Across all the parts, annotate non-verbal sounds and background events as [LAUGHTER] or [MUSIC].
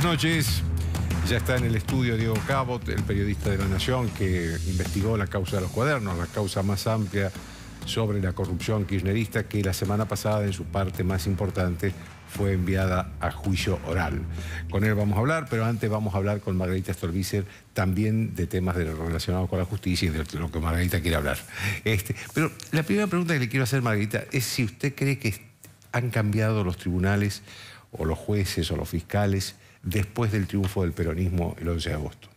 Buenas noches. Ya está en el estudio Diego Cabot, el periodista de La Nación, que investigó la causa de los cuadernos, la causa más amplia sobre la corrupción kirchnerista que la semana pasada en su parte más importante fue enviada a juicio oral. Con él vamos a hablar, pero antes vamos a hablar con Margarita Stolbizer también de temas relacionados con la justicia y de lo que Margarita quiere hablar. Este, pero la primera pregunta que le quiero hacer, Margarita, es si usted cree que han cambiado los tribunales o los jueces o los fiscales después del triunfo del peronismo el 11 de agosto.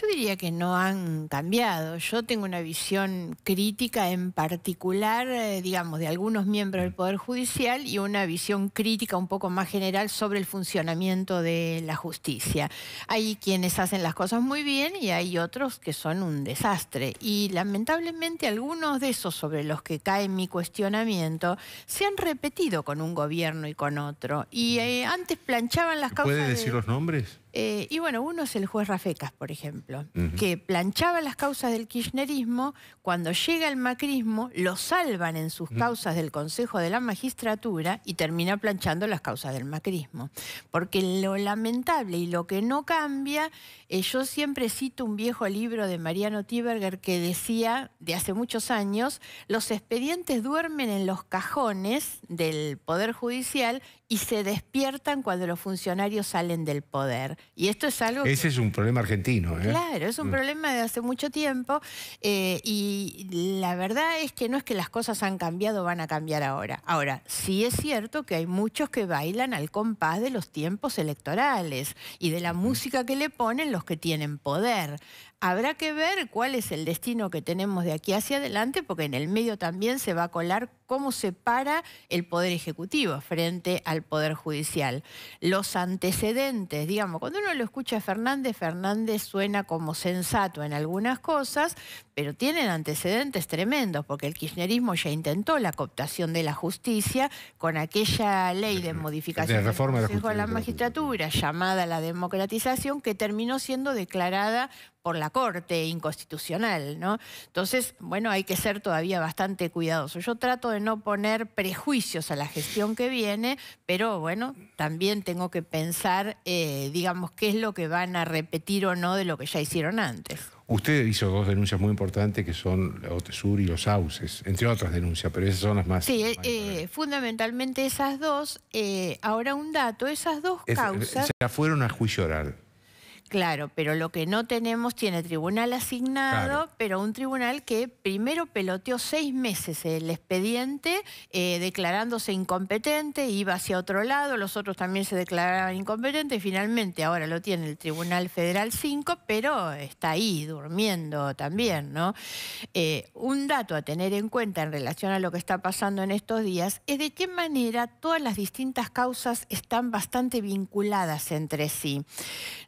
Yo diría que no han cambiado. Yo tengo una visión crítica en particular, eh, digamos, de algunos miembros del Poder Judicial y una visión crítica un poco más general sobre el funcionamiento de la justicia. Hay quienes hacen las cosas muy bien y hay otros que son un desastre. Y lamentablemente algunos de esos sobre los que cae mi cuestionamiento se han repetido con un gobierno y con otro. Y eh, antes planchaban las causas. ¿Puede decir los nombres? Eh, y bueno, uno es el juez Rafecas, por ejemplo, que planchaba las causas del kirchnerismo, cuando llega el macrismo lo salvan en sus causas del Consejo de la Magistratura y termina planchando las causas del macrismo. Porque lo lamentable y lo que no cambia, eh, yo siempre cito un viejo libro de Mariano Tiberger que decía, de hace muchos años, los expedientes duermen en los cajones del Poder Judicial y se despiertan cuando los funcionarios salen del poder. Y esto es algo... Ese es un problema argentino. ¿eh? Claro, es un mm. problema de hace mucho tiempo eh, y la verdad es que no es que las cosas han cambiado, van a cambiar ahora. Ahora, sí es cierto que hay muchos que bailan al compás de los tiempos electorales y de la música que le ponen los que tienen poder. Habrá que ver cuál es el destino que tenemos de aquí hacia adelante, porque en el medio también se va a colar cómo se para el Poder Ejecutivo frente al Poder Judicial. Los antecedentes, digamos, cuando uno lo escucha a Fernández, Fernández suena como sensato en algunas cosas, pero tienen antecedentes tremendos, porque el kirchnerismo ya intentó la cooptación de la justicia con aquella ley de modificación del de la Magistratura, llamada la democratización, que terminó siendo declarada por la Corte inconstitucional, ¿no? Entonces, bueno, hay que ser todavía bastante cuidadoso. Yo trato de no poner prejuicios a la gestión que viene, pero bueno, también tengo que pensar, eh, digamos, qué es lo que van a repetir o no de lo que ya hicieron antes. Usted hizo dos denuncias muy importantes que son la Otesur y los AUSES, entre otras denuncias, pero esas son las más... Sí, eh, fundamentalmente esas dos. Eh, ahora un dato, esas dos causas. causas... Se fueron a juicio oral. Claro, pero lo que no tenemos tiene tribunal asignado, pero un tribunal que primero peloteó seis meses el expediente, eh, declarándose incompetente, iba hacia otro lado, los otros también se declaraban incompetentes, finalmente ahora lo tiene el Tribunal Federal 5, pero está ahí durmiendo también, ¿no? Eh, un dato a tener en cuenta en relación a lo que está pasando en estos días es de qué manera todas las distintas causas están bastante vinculadas entre sí.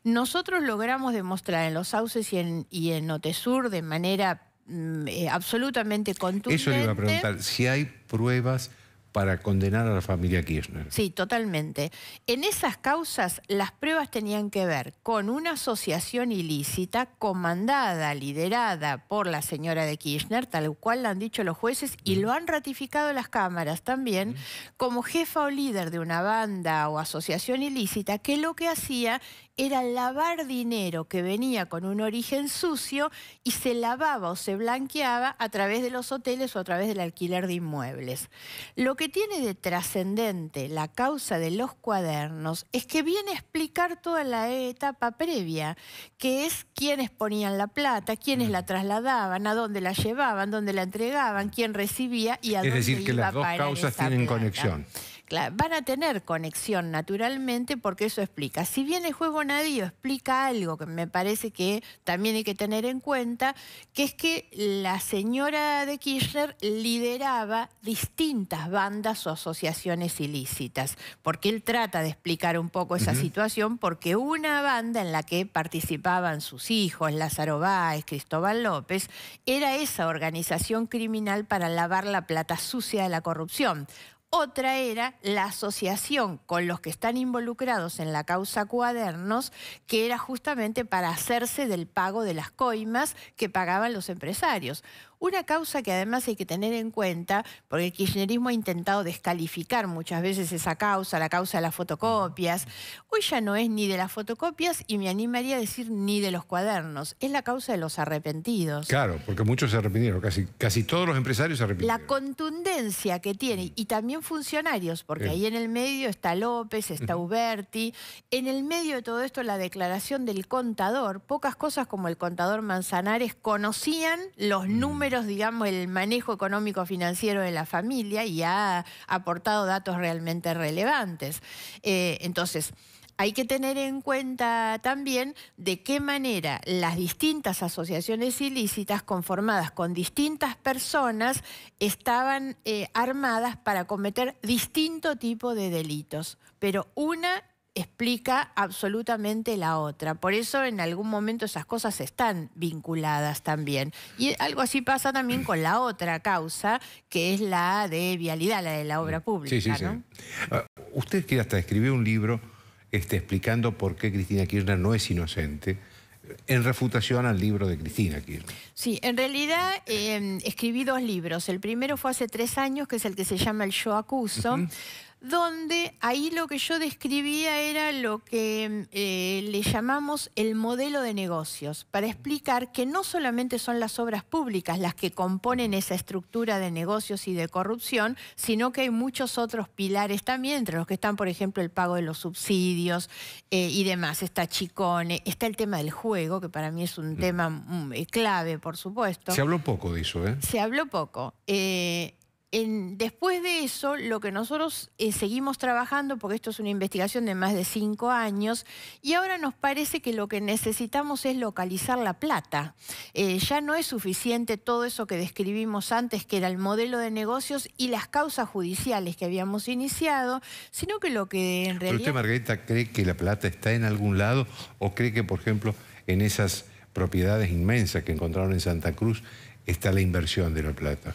Nosotros logramos demostrar en los sauces y en, y en Otesur de manera mm, eh, absolutamente contundente. Eso le iba a preguntar, si hay pruebas para condenar a la familia Kirchner. Sí, totalmente. En esas causas las pruebas tenían que ver con una asociación ilícita comandada, liderada por la señora de Kirchner, tal cual lo han dicho los jueces y mm. lo han ratificado las cámaras también, mm. como jefa o líder de una banda o asociación ilícita que lo que hacía era lavar dinero que venía con un origen sucio y se lavaba o se blanqueaba a través de los hoteles o a través del alquiler de inmuebles. Lo que tiene de trascendente la causa de los cuadernos es que viene a explicar toda la etapa previa, que es quiénes ponían la plata, quiénes la trasladaban, a dónde la llevaban, dónde la entregaban, quién recibía y a es decir, que las dos causas tienen conexión van a tener conexión naturalmente porque eso explica. Si bien el juego nadie explica algo que me parece que también hay que tener en cuenta, que es que la señora de Kirchner lideraba distintas bandas o asociaciones ilícitas, porque él trata de explicar un poco esa situación, porque una banda en la que participaban sus hijos, Lázaro Báez, Cristóbal López, era esa organización criminal para lavar la plata sucia de la corrupción. Otra era la asociación con los que están involucrados en la causa cuadernos, que era justamente para hacerse del pago de las coimas que pagaban los empresarios. Una causa que además hay que tener en cuenta, porque el kirchnerismo ha intentado descalificar muchas veces esa causa, la causa de las fotocopias. Hoy ya no es ni de las fotocopias y me animaría a decir ni de los cuadernos, es la causa de los arrepentidos. Claro, porque muchos se arrepintieron, casi, casi todos los empresarios se arrepintieron. La contundencia que tiene, y también funcionarios, porque ahí en el medio está López, está Uberti, en el medio de todo esto la declaración del contador, pocas cosas como el contador Manzanares conocían los mm. números digamos, el manejo económico financiero de la familia y ha aportado datos realmente relevantes. Eh, entonces, hay que tener en cuenta también de qué manera las distintas asociaciones ilícitas conformadas con distintas personas estaban eh, armadas para cometer distinto tipo de delitos. Pero una explica absolutamente la otra. Por eso en algún momento esas cosas están vinculadas también. Y algo así pasa también con la otra causa, que es la de vialidad, la de la obra pública. Sí, sí, sí. Ah, usted quiere hasta escribió un libro este, explicando por qué Cristina Kirchner no es inocente en refutación al libro de Cristina Kirchner. Sí, en realidad em, escribí dos libros. El primero fue hace tres años, que es el que se llama El Yo Acuso, donde ahí lo que yo describía era lo que eh, le llamamos el modelo de negocios, para explicar que no solamente son las obras públicas las que componen esa estructura de negocios y de corrupción, sino que hay muchos otros pilares también, entre los que están, por ejemplo, el pago de los subsidios eh, y demás. Está Chicone, está el tema del juego, que para mí es un mm. tema mm, eh, clave, por supuesto. Se habló poco de eso, ¿eh? Se habló poco. Eh, después de eso, lo que nosotros eh, seguimos trabajando, porque esto es una investigación de más de cinco años, y ahora nos parece que lo que necesitamos es localizar la plata. Eh, ya no es suficiente todo eso que describimos antes, que era el modelo de negocios y las causas judiciales que habíamos iniciado, sino que lo que en realidad... usted, Margarita, cree que la plata está en algún lado o cree que, por ejemplo, en esas propiedades inmensas que encontraron en Santa Cruz está la inversión de la plata?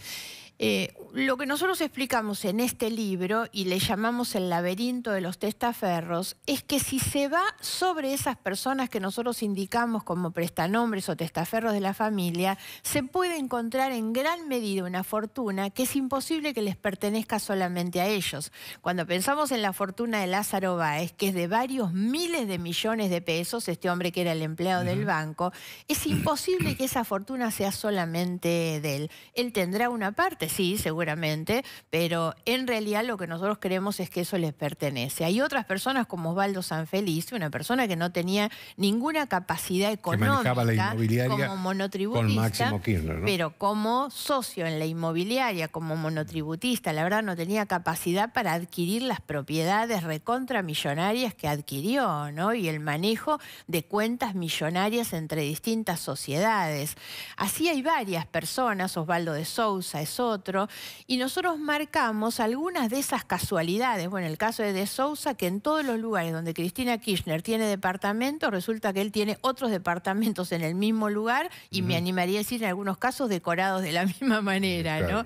Eh, lo que nosotros explicamos en este libro y le llamamos el laberinto de los testaferros es que si se va sobre esas personas que nosotros indicamos como prestanombres o testaferros de la familia, se puede encontrar en gran medida una fortuna que es imposible que les pertenezca solamente a ellos. Cuando pensamos en la fortuna de Lázaro Báez, que es de varios miles de millones de pesos, este hombre que era el empleado del banco, es imposible que esa fortuna sea solamente de él. Él tendrá una parte, sí, pero en realidad lo que nosotros creemos es que eso les pertenece. Hay otras personas como Osvaldo Sanfelice, una persona que no tenía ninguna capacidad económica como monotributista, pero como socio en la inmobiliaria, como monotributista, la verdad no tenía capacidad para adquirir las propiedades recontramillonarias que adquirió, ¿no? Y el manejo de cuentas millonarias entre distintas sociedades. Así hay varias personas, Osvaldo de Sousa es otro, y nosotros marcamos algunas de esas casualidades. Bueno, el caso de De Sousa, que en todos los lugares donde Cristina Kirchner tiene departamentos, resulta que él tiene otros departamentos en el mismo lugar y me animaría a decir en algunos casos decorados de la [LAUGHS] misma manera, ¿no?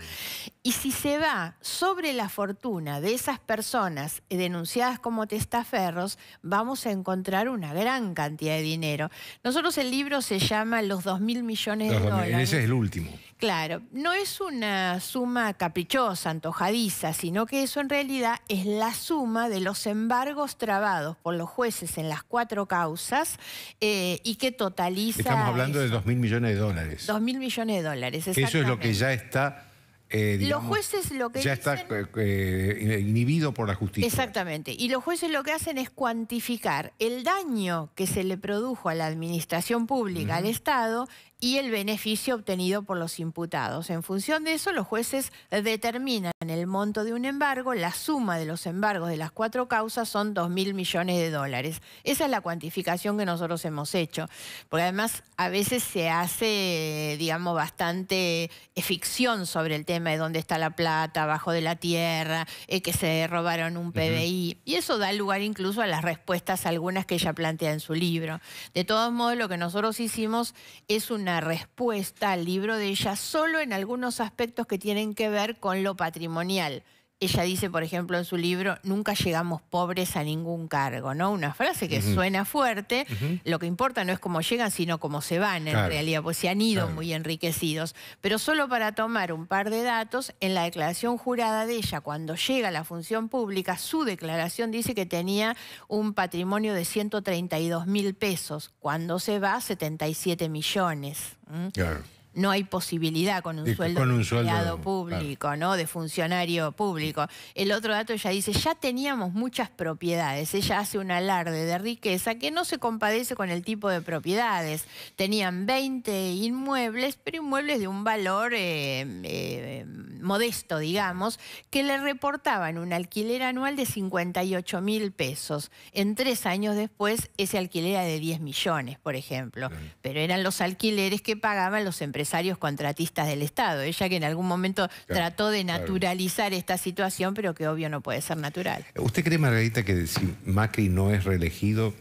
Y si se va sobre la fortuna de esas personas denunciadas como testaferros, vamos a encontrar una gran cantidad de dinero. Nosotros el libro se llama Los dos mil millones de dólares. Ese es el último. Claro, no es una suma caprichosa, antojadiza, sino que eso en realidad es la suma de los embargos trabados por los jueces en las cuatro causas eh, y que totaliza... Estamos hablando de dos mil millones de dólares. Dos mil millones de dólares, Eso es lo que ya está... Eh, los jueces lo que ya está eh, inhibido por la justicia. Exactamente. Y los jueces lo que hacen es cuantificar el daño que se le produjo a la administración pública, al Estado, y el beneficio obtenido por los imputados. En función de eso, los jueces determinan el monto de un embargo, la suma de los embargos de las cuatro causas son 2.000 mil millones de dólares. Esa es la cuantificación que nosotros hemos hecho, porque además a veces se hace, digamos, bastante ficción sobre el tema de dónde está la plata, abajo de la tierra, eh, que se robaron un PBI, y eso da lugar incluso a las respuestas algunas que ella plantea en su libro. De todos modos, lo que nosotros hicimos es un una respuesta al libro de ella solo en algunos aspectos que tienen que ver con lo patrimonial ella dice, por ejemplo, en su libro, nunca llegamos pobres a ningún cargo, ¿no? Una frase que suena fuerte, lo que importa no es cómo llegan, sino cómo se van en realidad, pues se han ido muy enriquecidos. Pero solo para tomar un par de datos, en la declaración jurada de ella, cuando llega a la función pública, su declaración dice que tenía un patrimonio de 132 mil pesos, cuando se va, 77 millones. Claro no hay posibilidad con un, sueldo, un de público, ¿no? De funcionario público. El otro dato ella dice, ya teníamos muchas propiedades. Ella hace un alarde de riqueza que no se compadece con el tipo de propiedades. Tenían 20 inmuebles, pero inmuebles de un valor eh, eh, modesto, digamos, que le reportaban un alquiler anual de 58 mil pesos. En tres años después, ese alquiler era de 10 millones, por ejemplo. Pero eran los alquileres que pagaban los empresarios empresarios contratistas del Estado. Ella que en algún momento trató de naturalizar esta situación, pero que obvio no puede ser natural. ¿Usted cree, Margarita, que si Macri no es reelegido,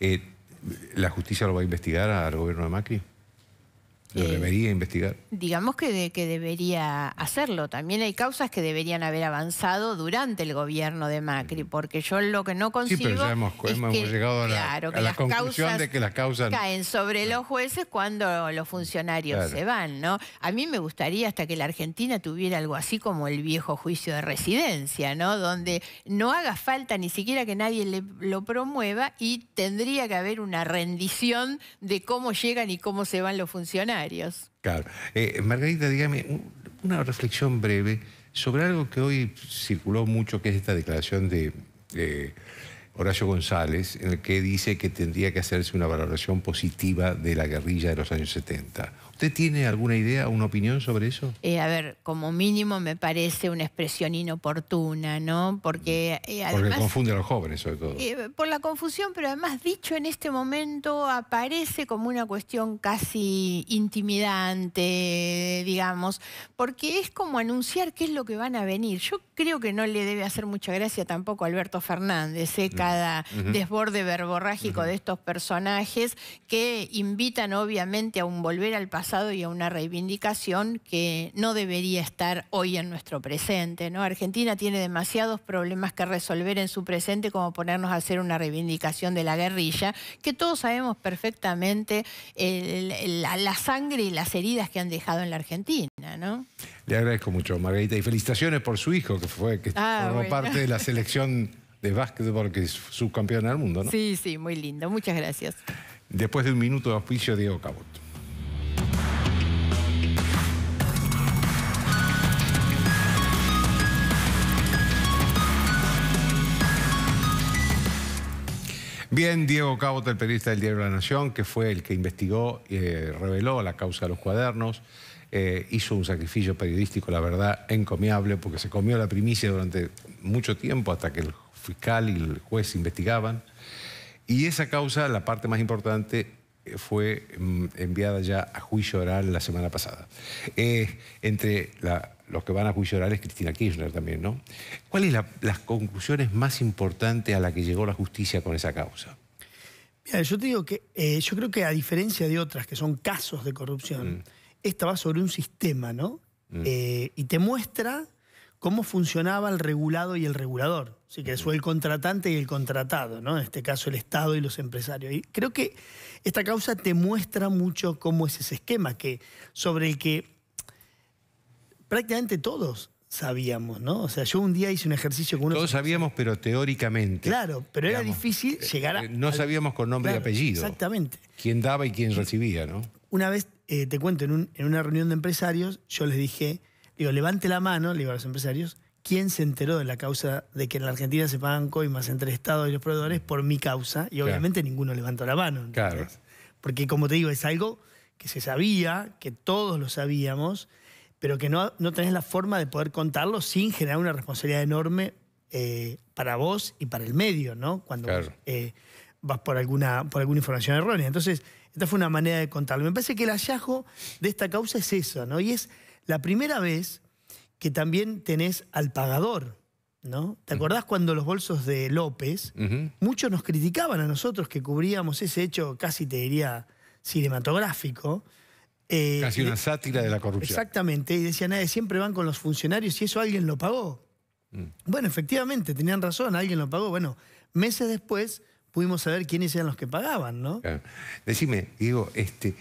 eh, la justicia lo va a investigar al gobierno de Macri? ¿Lo eh, debería investigar? Digamos que, que debería hacerlo. También hay causas que deberían haber avanzado durante el gobierno de Macri, porque yo lo que no consigo... Sí, pero ya hemos, llegado a la, conclusión de que las causas... Caen sobre los jueces cuando los funcionarios se van, ¿no? A mí me gustaría hasta que la Argentina tuviera algo así como el viejo juicio de residencia, ¿no? Donde no haga falta ni siquiera que nadie le, lo promueva y tendría que haber una rendición de cómo llegan y cómo se van los funcionarios. Claro. Eh, Margarita, dígame una reflexión breve sobre algo que hoy circuló mucho, que es esta declaración de, Horacio González, en el que dice que tendría que hacerse una valoración positiva de la guerrilla de los años 70. ¿Usted tiene alguna idea, una opinión sobre eso? Eh, a ver, como mínimo me parece una expresión inoportuna, ¿no? Porque mm. eh, además... Porque confunde a los jóvenes, sobre todo. Eh, por la confusión, pero además dicho en este momento aparece como una cuestión casi intimidante, digamos, porque es como anunciar qué es lo que van a venir. Yo creo que no le debe hacer mucha gracia tampoco a Alberto Fernández, mm. cada desborde verborrágico de estos personajes que invitan obviamente a un volver al pasado y a una reivindicación que no debería estar hoy en nuestro presente. ¿no? Argentina tiene demasiados problemas que resolver en su presente como ponernos a hacer una reivindicación de la guerrilla, que todos sabemos perfectamente la, sangre y las heridas que han dejado en la Argentina. ¿no? Le agradezco mucho, Margarita, y felicitaciones por su hijo, que fue que ah, formó parte de la selección de básquetbol que es subcampeona del mundo. Sí, sí, muy lindo. Muchas gracias. Después de un minuto de auspicio, Diego Cabot. Bien, Diego Cabot, el periodista del diario La Nación, que fue el que investigó, y eh, reveló la causa de los cuadernos, eh, hizo un sacrificio periodístico, la verdad, encomiable, porque se comió la primicia durante mucho tiempo hasta que el fiscal y el juez investigaban. Y esa causa, la parte más importante, eh, fue mm, enviada ya a juicio oral la semana pasada. entre la los que van a juicio oral es Cristina Kirchner también, ¿no? ¿Cuáles son las conclusiones más importantes a la que llegó la justicia con esa causa? Mira, yo te digo que eh, yo creo que a diferencia de otras que son casos de corrupción, mm. esta va sobre un sistema, ¿no? Mm. Eh, y te muestra cómo funcionaba el regulado y el regulador. Así que fue el contratante y el contratado, ¿no? En este caso el Estado y los empresarios. Y creo que esta causa te muestra mucho cómo es ese esquema que, sobre el que prácticamente todos sabíamos, ¿no? O sea, yo un día hice un ejercicio con unos... Todos sabíamos, pero teóricamente. Claro, pero era difícil eh, llegar eh, a... No sabíamos con nombre y apellido. Exactamente. Quién daba y quién recibía, ¿no? Una vez, eh, te cuento, en, una reunión de empresarios, yo les dije, digo, levante la mano, le digo a los empresarios, ¿quién se enteró de la causa de que en la Argentina se pagan coimas entre Estados Estado y los proveedores por mi causa? Y obviamente ninguno levantó la mano. Claro. Porque, como te digo, es algo que se sabía, que todos lo sabíamos pero que no, tenés la forma de poder contarlo sin generar una responsabilidad enorme eh, para vos y para el medio, ¿no? Cuando eh, vas por alguna, por alguna información errónea. Entonces, esta fue una manera de contarlo. Me parece que el hallazgo de esta causa es eso, ¿no? Y es la primera vez que también tenés al pagador, ¿no? ¿Te acordás cuando los bolsos de López, muchos nos criticaban a nosotros que cubríamos ese hecho, casi te diría, cinematográfico, eh, Casi una sátira de la corrupción. Exactamente, y decían, nadie siempre van con los funcionarios y eso alguien lo pagó. Mm. Bueno, efectivamente, tenían razón, alguien lo pagó. Bueno, meses después pudimos saber quiénes eran los que pagaban, ¿no? Decime, digo, este,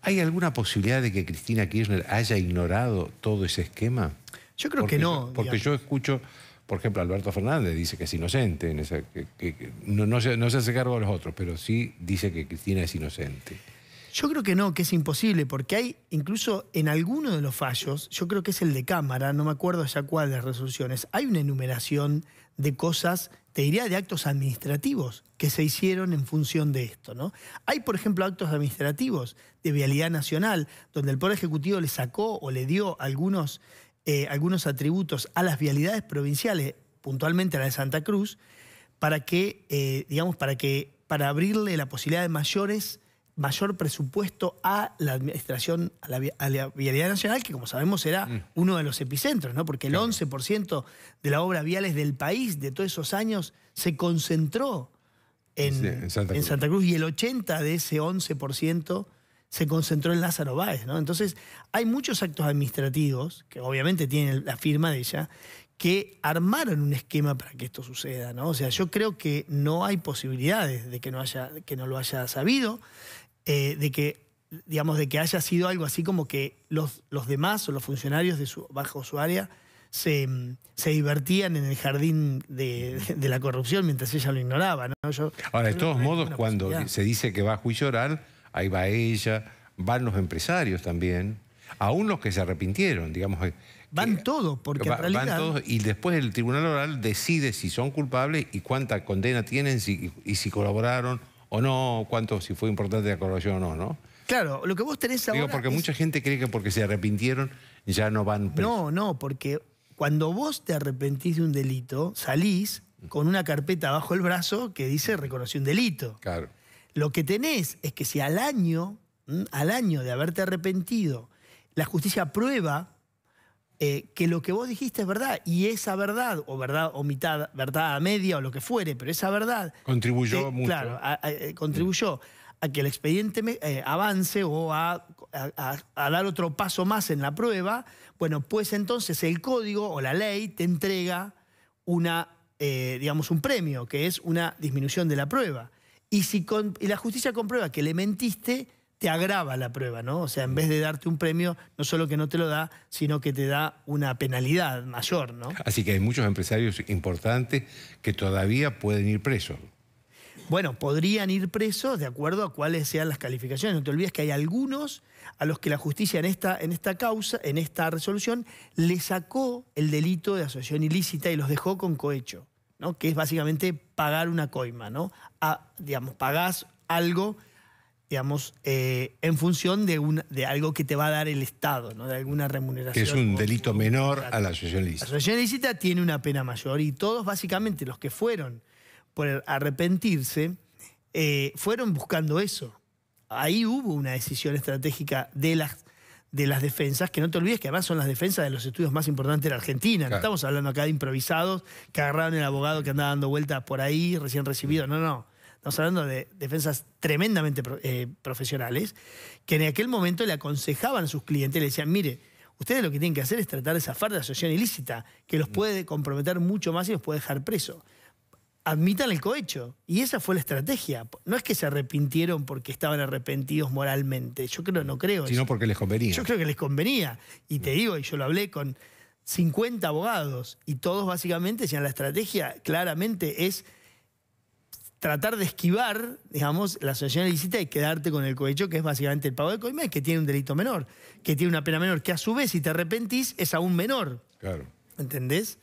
¿hay alguna posibilidad de que Cristina Kirchner haya ignorado todo ese esquema? Yo creo que no. porque yo escucho, por ejemplo, Alberto Fernández dice que es inocente, en no, se, no se hace cargo de los otros, pero sí dice que Cristina es inocente. Yo creo que no, que es imposible, porque hay incluso en alguno de los fallos, yo creo que es el de cámara, no me acuerdo ya cuál de las resoluciones, hay una enumeración de cosas, te diría de actos administrativos que se hicieron en función de esto, ¿no? Hay, por ejemplo, actos administrativos de vialidad nacional, donde el Poder Ejecutivo le sacó o le dio algunos, eh, algunos atributos a las vialidades provinciales, puntualmente a la de Santa Cruz, para que, eh, digamos, para que, para abrirle la posibilidad de mayores mayor presupuesto a la administración, a la, Vialidad Nacional, que como sabemos era mm. uno de los epicentros, ¿no? Porque el 11% de la obra viales del país de todos esos años se concentró en, en, Santa, Cruz. y el 80% de ese 11% se concentró en Lázaro Báez, ¿no? Entonces, hay muchos actos administrativos, que obviamente tienen la firma de ella, que armaron un esquema para que esto suceda, ¿no? O sea, yo creo que no hay posibilidades de que no, haya, que no lo haya sabido. Eh, de que digamos, de que haya sido algo así como que los, los demás o los funcionarios de su, bajo su área se, mm, divertían en el jardín de, la corrupción mientras ella lo ignoraba. Ahora, de todos modos, cuando se dice que va a juicio oral, ahí va ella, van los empresarios también, aún los que se arrepintieron, digamos. Eh, van todos, porque en realidad... Van todos y después el tribunal oral decide si son culpables y cuánta condena tienen y si colaboraron o no, cuánto, si fue importante la corrupción o no, ¿no? Claro, lo que vos tenés ahora... Digo, porque mucha gente cree que porque se arrepintieron ya no van No, no, porque cuando vos te arrepentís de un delito, salís con una carpeta bajo el brazo que dice reconocí un delito. Claro. Lo que tenés es que si al año, mm, al año de haberte arrepentido, la justicia prueba eh, que lo que vos dijiste es verdad y esa verdad, o verdad o mitad, verdad a media o lo que fuere, pero esa verdad... Contribuyó eh, mucho. Claro, a, eh, contribuyó a que el expediente avance o a, dar otro paso más en la prueba, bueno, pues entonces el código o la ley te entrega una, digamos, un premio, que es una disminución de la prueba. Y si y la justicia comprueba que le mentiste, te agrava la prueba, ¿no? O sea, en vez de darte un premio, no solo que no te lo da, sino que te da una penalidad mayor, ¿no? Así que hay muchos empresarios importantes que todavía pueden ir presos. Bueno, podrían ir presos de acuerdo a cuáles sean las calificaciones. No te olvides que hay algunos a los que la justicia en esta, en esta causa, en esta resolución, le sacó el delito de asociación ilícita y los dejó con cohecho, ¿no? Que es básicamente pagar una coima, ¿no? digamos, pagás algo digamos, eh, en función de, de algo que te va a dar el Estado, ¿no? de alguna remuneración. Que es un delito menor a la asociación ilícita. La asociación ilícita tiene una pena mayor y todos básicamente los que fueron por arrepentirse eh, fueron buscando eso. Ahí hubo una decisión estratégica de las, de las defensas, que no te olvides que además son las defensas de los estudios más importantes de la Argentina. No estamos hablando acá de improvisados que agarraron el abogado que andaba dando vueltas por ahí, recién recibido. No, no. Estamos hablando de defensas tremendamente eh, profesionales, que en aquel momento le aconsejaban a sus clientes, le decían, mire, ustedes lo que tienen que hacer es tratar de zafar de asociación ilícita, que los mm. puede comprometer mucho más y los puede dejar preso. Admitan el cohecho. Y esa fue la estrategia. No es que se arrepintieron porque estaban arrepentidos moralmente. Yo creo, no mm. creo. Sino porque les convenía. Yo creo que les convenía. Y te mm. digo, y yo lo hablé con 50 abogados, y todos básicamente decían, la estrategia claramente es tratar de esquivar, digamos, la asociación ilícita y quedarte con el cohecho, que es básicamente el pago de es que tiene un delito menor, que tiene una pena menor, que a su vez, si te arrepentís, es aún menor. Claro. ¿Entendés?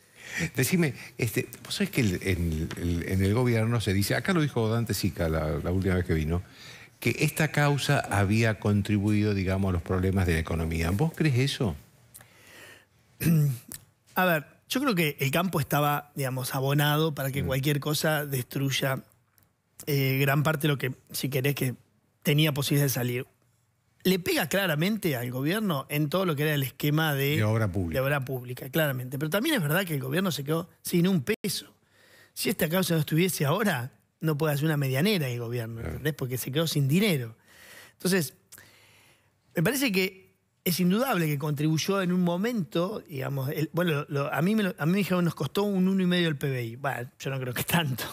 Decime, este, vos sabés que en, el, gobierno se dice, acá lo dijo Dante Sica la, última vez que vino, que esta causa había contribuido, digamos, a los problemas de la economía. ¿Vos crees eso? [CLEARS THROAT] A ver, yo creo que el campo estaba, digamos, abonado para que mm. cualquier cosa destruya eh, gran parte de lo que, si querés, que tenía posibilidad de salir. Le pega claramente al gobierno en todo lo que era el esquema de, obra pública. claramente. Pero también es verdad que el gobierno se quedó sin un peso. Si esta causa no estuviese ahora, no puede hacer una medianera el gobierno, ¿entendés? Porque se quedó sin dinero. Entonces, me parece que es indudable que contribuyó en un momento, digamos, bueno, a mí me, a mí dijeron nos costó un uno y medio el PBI. Bueno, yo no creo que tanto.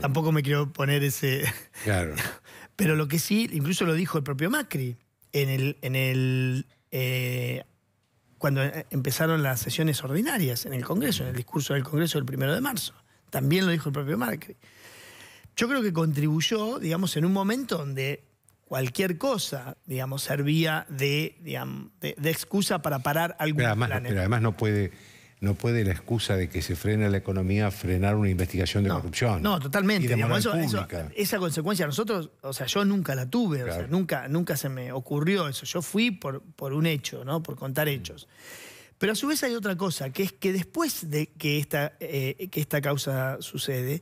Tampoco me quiero poner ese. Claro. [LAUGHS] Pero lo que sí, incluso lo dijo el propio Macri en el, en el eh, cuando empezaron las sesiones ordinarias en el Congreso, en el discurso del Congreso del primero de marzo. También lo dijo el propio Macri. Yo creo que contribuyó, digamos, en un momento donde cualquier cosa, digamos, servía de, de, excusa para parar algún pero además, Pero además no puede, no puede la excusa de que se frena la economía frenar una investigación de corrupción. No, totalmente. esa consecuencia nosotros, o sea, yo nunca la tuve, nunca, nunca se me ocurrió eso. Yo fui por, por un hecho, ¿no? Por contar mm. hechos. Pero a su vez hay otra cosa, que es que después de que esta, eh, que esta causa sucede,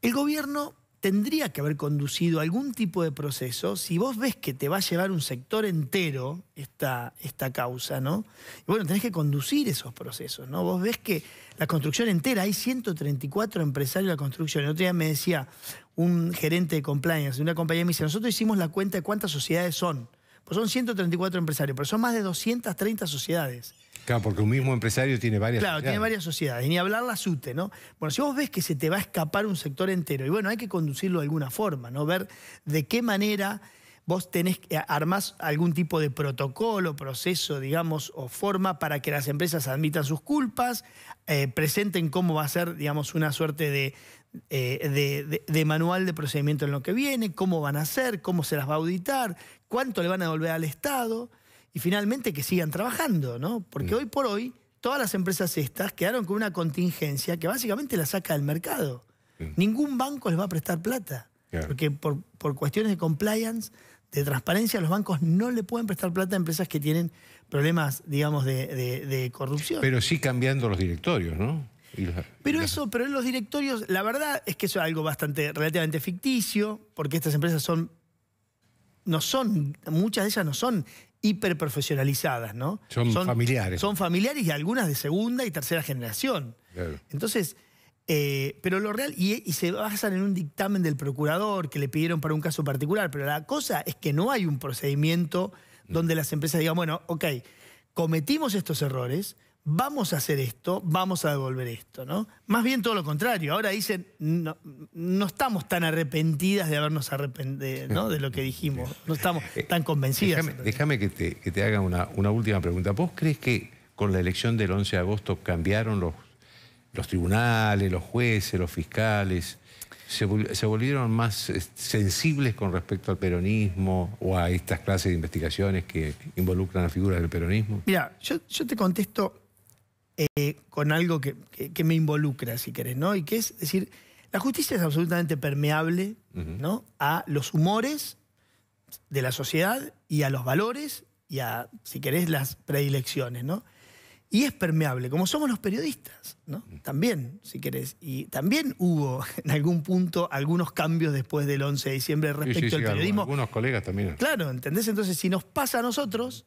el gobierno tendría que haber conducido algún tipo de proceso si vos ves que te va a llevar un sector entero esta, esta causa, ¿no? Y bueno, tenés que conducir esos procesos, ¿no? Vos ves que la construcción entera, hay 134 empresarios de la construcción. El otro día me decía un gerente de compliance de una compañía, me dice, nosotros hicimos la cuenta de cuántas sociedades son. Pues son 134 empresarios, pero son más de 230 sociedades. Claro, porque un mismo empresario tiene varias Claro, tiene varias sociedades. Ni hablar la SUTE, ¿no? Bueno, si vos ves que se te va a escapar un sector entero, y bueno, hay que conducirlo de alguna forma, ¿no? Ver de qué manera vos tenés que eh, armás algún tipo de protocolo, proceso, digamos, o forma para que las empresas admitan sus culpas, eh, presenten cómo va a ser, digamos, una suerte eh, de, de, manual de procedimiento en lo que viene, cómo van a hacer, cómo se las va a auditar, cuánto le van a devolver al Estado y finalmente que sigan trabajando, ¿no? Porque mm. hoy por hoy todas las empresas estas quedaron con una contingencia que básicamente la saca del mercado. Ningún banco les va a prestar plata, porque por, cuestiones de compliance de transparencia, los bancos no le pueden prestar plata a empresas que tienen problemas, digamos, de, corrupción. Pero sí cambiando los directorios, ¿no? pero eso, pero en los directorios, la verdad es que eso es algo bastante, relativamente ficticio, porque estas empresas son, no son, muchas de ellas no son hiperprofesionalizadas, ¿no? Son, familiares. Son familiares y algunas de segunda y tercera generación. Entonces, eh, pero lo real, y, y, se basan en un dictamen del procurador que le pidieron para un caso particular, pero la cosa es que no hay un procedimiento donde las empresas digan, bueno, ok, cometimos estos errores, vamos a hacer esto, vamos a devolver esto, ¿no? Más bien todo lo contrario. Ahora dicen, no, no estamos tan arrepentidas de habernos arrepentido de lo que dijimos. No estamos [LAUGHS] eh, tan convencidas. Déjame que te, haga una, última pregunta. ¿Vos crees que con la elección del 11 de agosto cambiaron los, los tribunales, los jueces, los fiscales? Se, volvieron más eh, sensibles con respecto al peronismo o a estas clases de investigaciones que involucran a figuras del peronismo? Mira, yo, yo te contesto eh, con algo que, me involucra, si querés, ¿no? Y que es decir, la justicia es absolutamente permeable ¿no? a los humores de la sociedad y a los valores y a, si querés, las predilecciones, ¿no? y es permeable, como somos los periodistas, ¿no? Mm. También, si querés. Y también hubo [LAUGHS] en algún punto algunos cambios después del 11 de diciembre respecto al periodismo. Algunos colegas también. Claro, ¿entendés? Entonces, si nos pasa a nosotros,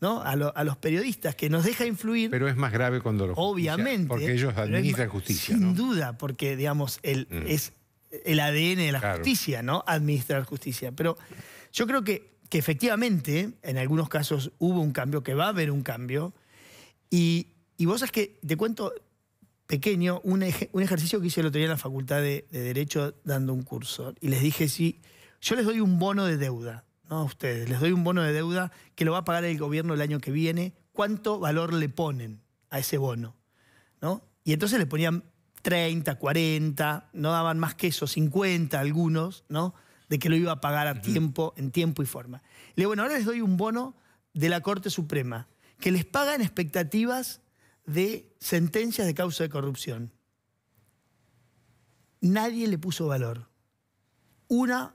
¿no? A, los periodistas, que nos deja influir. Pero es más grave cuando lo Obviamente. Porque ellos administran justicia. Sin duda, porque, digamos, el, mm. es el ADN de la justicia, ¿no? Administrar justicia. Pero yo creo que, que efectivamente, en algunos casos hubo un cambio, que va a haber un cambio y, vos es que te cuento pequeño un, ejercicio que hice el otro día en la Facultad de, Derecho dando un curso. Y les dije, sí, yo les doy un bono de deuda, ¿no? A ustedes, les doy un bono de deuda que lo va a pagar el gobierno el año que viene. ¿Cuánto valor le ponen a ese bono? ¿No? Y entonces le ponían 30, 40, no daban más que eso, 50 algunos, ¿no? De que lo iba a pagar a tiempo, en tiempo y forma. Le digo, bueno, ahora les doy un bono de la Corte Suprema que les pagan expectativas de sentencias de causa de corrupción. Nadie le puso valor. Una,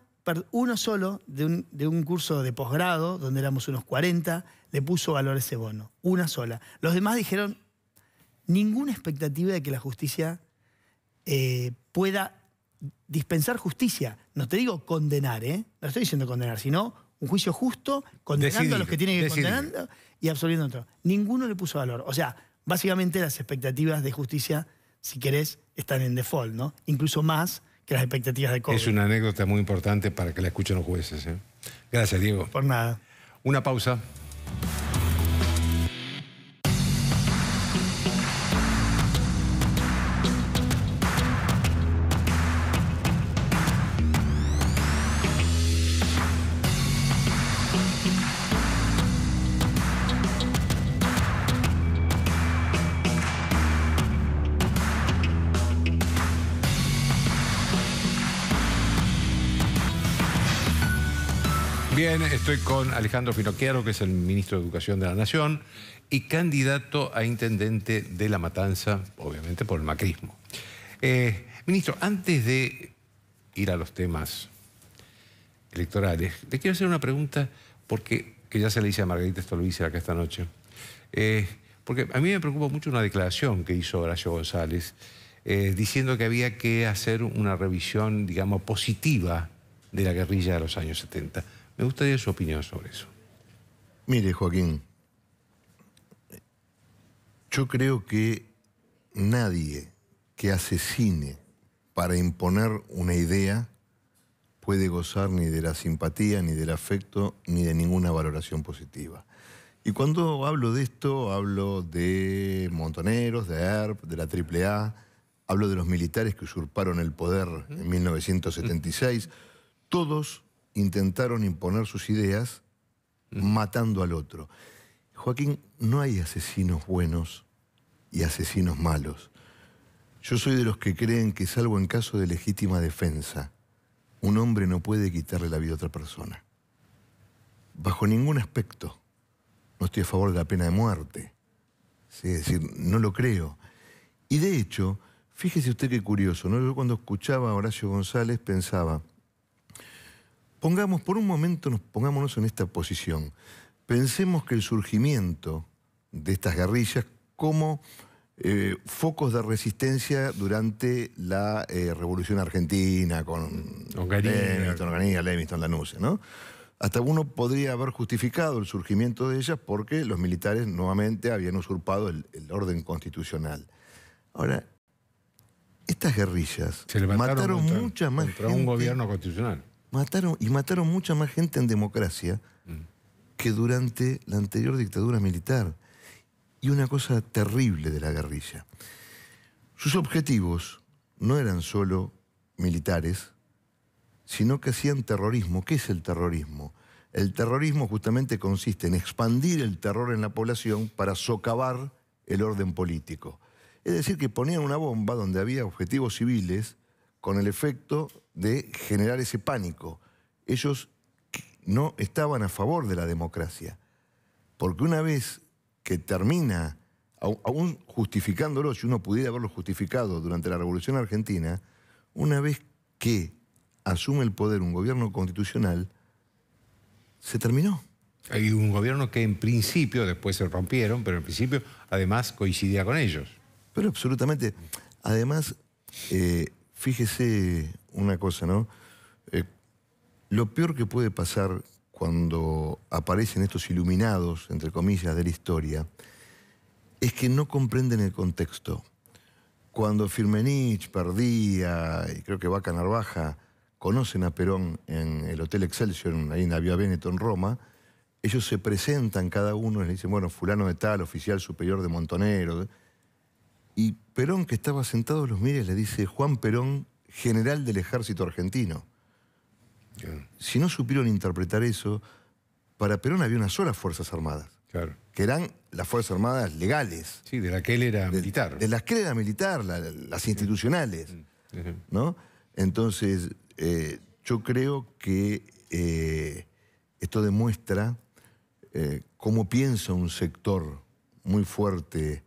uno solo de un, curso de posgrado, donde éramos unos 40, le puso valor a ese bono. Una sola. Los demás dijeron, ninguna expectativa de que la justicia eh, pueda dispensar justicia. No te digo condenar, ¿eh? No estoy diciendo condenar, sino un juicio justo, condenando a los que tienen que ir condenando y absolviendo a otros. Ninguno le puso valor. O sea, básicamente las expectativas de justicia, si querés, están en default, ¿no? Incluso más que las expectativas de COVID. Es una anécdota muy importante para que la escuchen los jueces. ¿eh? Gracias, Diego. Por nada. Una pausa. Estoy con Alejandro Finocchiaro, que es el ministro de Educación de la Nación y candidato a intendente de La Matanza, obviamente por el macrismo. Eh, ministro, antes de ir a los temas electorales, le quiero hacer una pregunta, porque que ya se le dice a Margarita Stolvice acá esta noche. Eh, porque a mí me preocupa mucho una declaración que hizo Horacio González, eh, diciendo que había que hacer una revisión, digamos, positiva de la guerrilla de los años 70. Me gustaría su opinión sobre eso. Mire, Joaquín, yo creo que nadie que asesine para imponer una idea puede gozar ni de la simpatía, ni del afecto, ni de ninguna valoración positiva. Y cuando hablo de esto, hablo de Montoneros, de ERP, de la AAA, hablo de los militares que usurparon el poder en 1976. Todos intentaron imponer sus ideas matando al otro. Joaquín, no hay asesinos buenos y asesinos malos. Yo soy de los que creen que, salvo en caso de legítima defensa, un hombre no puede quitarle la vida a otra persona. Bajo ningún aspecto. No estoy a favor de la pena de muerte. ¿sí? Es decir, no lo creo. Y de hecho, fíjese usted qué curioso, ¿no? Yo cuando escuchaba a Horacio González pensaba, Pongamos, por un momento, nos pongámonos en esta posición. Pensemos que el surgimiento de estas guerrillas como eh, focos de resistencia durante la eh, Revolución Argentina con la Onganía, ¿no? Hasta uno podría haber justificado el surgimiento de ellas porque los militares nuevamente habían usurpado el, orden constitucional. Ahora, estas guerrillas mataron muchas más contra un gobierno constitucional. Mataron, y mataron mucha más gente en democracia mm. que durante la anterior dictadura militar. Y una cosa terrible de la guerrilla. Sus objetivos no eran solo militares, sino que hacían terrorismo. ¿Qué es el terrorismo? El terrorismo justamente consiste en expandir el terror en la población para socavar el orden político. Es decir, que ponían una bomba donde había objetivos civiles con el efecto de generar ese pánico. Ellos no estaban a favor de la democracia, porque una vez que termina, aún justificándolo, si uno pudiera haberlo justificado durante la Revolución Argentina, una vez que asume el poder un gobierno constitucional, se terminó. Hay un gobierno que en principio, después se rompieron, pero en principio además coincidía con ellos. Pero absolutamente. Además, eh, fíjese una cosa, ¿no? Eh, lo peor que puede pasar cuando aparecen estos iluminados, entre comillas, de la historia, es que no comprenden el contexto. Cuando Firmenich perdía, y creo que Vaca Narvaja, conocen a Perón en el Hotel Excelsior, ahí en la Vía Veneto, en Roma, ellos se presentan cada uno y le dicen, bueno, fulano de tal, oficial superior de Montonero, y Perón, que estaba sentado, los mira le dice, Juan Perón, general del ejército argentino. Si no supieron interpretar eso, para Perón había unas solas Fuerzas Armadas. Que eran las Fuerzas Armadas legales. Sí, de las que él era militar. De las que él era militar, las institucionales. ¿no? Entonces, eh, yo creo que eh, esto demuestra eh, cómo piensa un sector muy fuerte